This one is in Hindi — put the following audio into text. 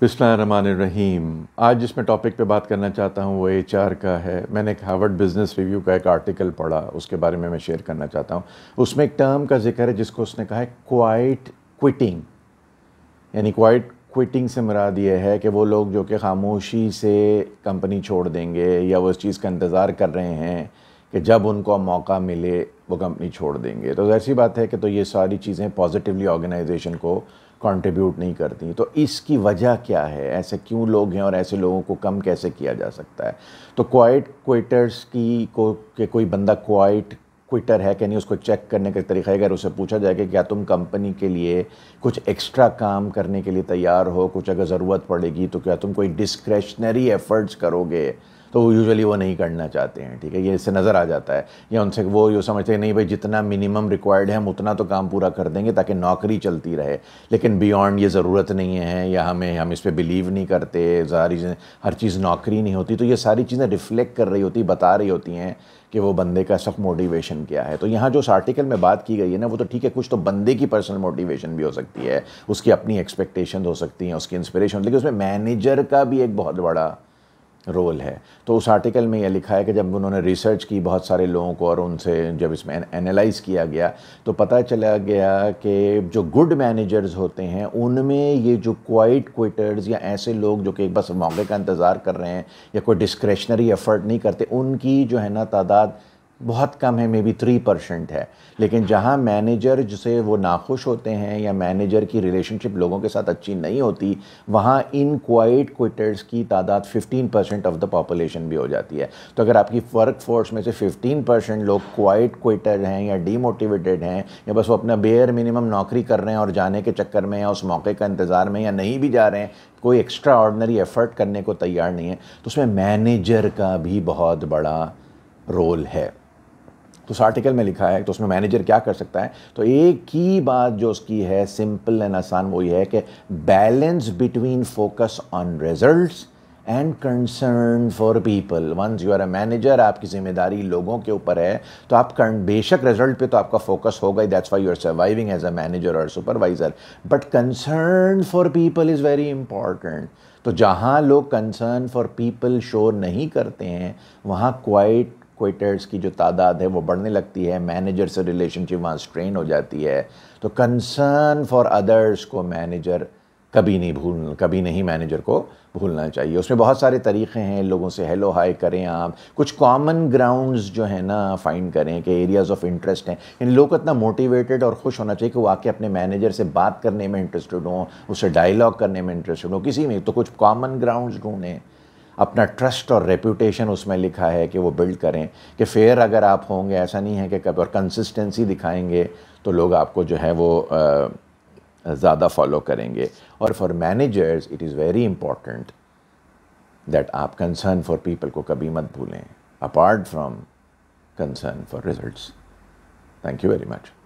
रहीम आज जिस मैं टॉपिक पे बात करना चाहता हूँ वो एच का है मैंने एक हार्वर्ड बिज़नेस रिव्यू का एक आर्टिकल पढ़ा उसके बारे में मैं शेयर करना चाहता हूँ उसमें एक टर्म का जिक्र है जिसको उसने कहा है क्वाइट क्विटिंग यानी क्वाइट क्विटिंग से मुराद ये है कि वो लोग जो कि खामोशी से कंपनी छोड़ देंगे या वो उस चीज़ का इंतज़ार कर रहे हैं कि जब उनको मौका मिले वो कंपनी छोड़ देंगे तो ऐसी बात है कि तो ये सारी चीज़ें पॉजिटिवली ऑर्गेनाइजेशन को कंट्रीब्यूट नहीं करती तो इसकी वजह क्या है ऐसे क्यों लोग हैं और ऐसे लोगों को कम कैसे किया जा सकता है तो क्वाइट क्विटर्स की को के कोई बंदा क्वाइट क्विटर है कि नहीं उसको चेक करने का तरीका अगर उससे पूछा जाए कि क्या तुम कंपनी के लिए कुछ एक्स्ट्रा काम करने के लिए तैयार हो कुछ अगर ज़रूरत पड़ेगी तो क्या तुम कोई डिस्क्रेशनरी एफर्ट्स करोगे तो वो यूजुअली वो नहीं करना चाहते हैं ठीक है ये इससे नज़र आ जाता है या उनसे वो यूँ समझते हैं नहीं भाई जितना मिनिमम रिक्वायर्ड है हम उतना तो काम पूरा कर देंगे ताकि नौकरी चलती रहे लेकिन बियॉन्ड ये ज़रूरत नहीं है या हमें हम इस पर बिलीव नहीं करते सारी हर चीज़ नौकरी नहीं होती तो ये सारी चीज़ें रिफ्लेक्ट कर रही होती बता रही होती हैं कि वो बंदे का सख्त मोटिवेशन क्या है तो यहाँ जो उस आर्टिकल में बात की गई है ना वो तो ठीक है कुछ तो बंदे की पर्सनल मोटिवेशन भी हो सकती है उसकी अपनी एक्सपेक्टेशन हो सकती हैं उसकी इंस्पिरेशन लेकिन उसमें मैनेजर का भी एक बहुत बड़ा रोल है तो उस आर्टिकल में यह लिखा है कि जब उन्होंने रिसर्च की बहुत सारे लोगों को और उनसे जब इसमें एनालाइज किया गया तो पता चला गया कि जो गुड मैनेजर्स होते हैं उनमें ये जो क्वाइट क्विटर्स या ऐसे लोग जो कि बस मौके का इंतज़ार कर रहे हैं या कोई डिस्क्रेशनरी एफर्ट नहीं करते उनकी जो है ना तादाद बहुत कम है मे बी थ्री परसेंट है लेकिन जहाँ मैनेजर जिसे वो नाखुश होते हैं या मैनेजर की रिलेशनशिप लोगों के साथ अच्छी नहीं होती वहाँ इन क्वाइट क्विटर्स की तादाद 15 परसेंट ऑफ द पॉपुलेशन भी हो जाती है तो अगर आपकी वर्क फोर्स में से 15 परसेंट लोग क्वाइट क्विटर हैं या डीमोटिवेटेड हैं या बस वो अपना बेयर मिनिमम नौकरी कर रहे हैं और जाने के चक्कर में या उस मौके का इंतज़ार में या नहीं भी जा रहे हैं कोई एक्स्ट्रा ऑर्डनरी एफर्ट करने को तैयार नहीं है तो उसमें मैनेजर का भी बहुत बड़ा रोल है तो उस आर्टिकल में लिखा है तो उसमें मैनेजर क्या कर सकता है तो एक ही बात जो उसकी है सिंपल एंड आसान वो ये है कि balance between focus on results and concern for people once you are a manager आपकी जिम्मेदारी लोगों के ऊपर है तो आप बेशक रिजल्ट पे तो आपका फोकस होगा ही that's why you are surviving as a manager और supervisor but concern for people is very important तो जहाँ लोग कंसर्न फॉर पीपल शो नहीं करते हैं वहाँ क्वाइट क्विटर्स की जो तादाद है वो बढ़ने लगती है मैनेजर से रिलेशनशिप वहाँ स्ट्रेन हो जाती है तो कंसर्न फॉर अदर्स को मैनेजर कभी नहीं भूल कभी नहीं मैनेजर को भूलना चाहिए उसमें बहुत सारे तरीक़े हैं लोगों से हेलो हाय करें आप कुछ कॉमन ग्राउंड्स जो है ना फाइंड करें कि एरियाज़ ऑफ इंटरेस्ट हैं इन लोग को इतना मोटिवेटेड और खुश होना चाहिए कि वो आके अपने मैनेजर से बात करने में इंटरेस्टेड हों उससे डायलॉग करने में इंटरेस्टेड हों किसी में तो कुछ कॉमन ग्राउंड ढूंढें अपना ट्रस्ट और रेपूटेशन उसमें लिखा है कि वो बिल्ड करें कि फेयर अगर आप होंगे ऐसा नहीं है कि कभी और कंसिस्टेंसी दिखाएंगे तो लोग आपको जो है वो ज़्यादा फॉलो करेंगे और for managers it is very important that आप कंसर्न फॉर पीपल को कभी मत भूलें apart from concern for result thank you very much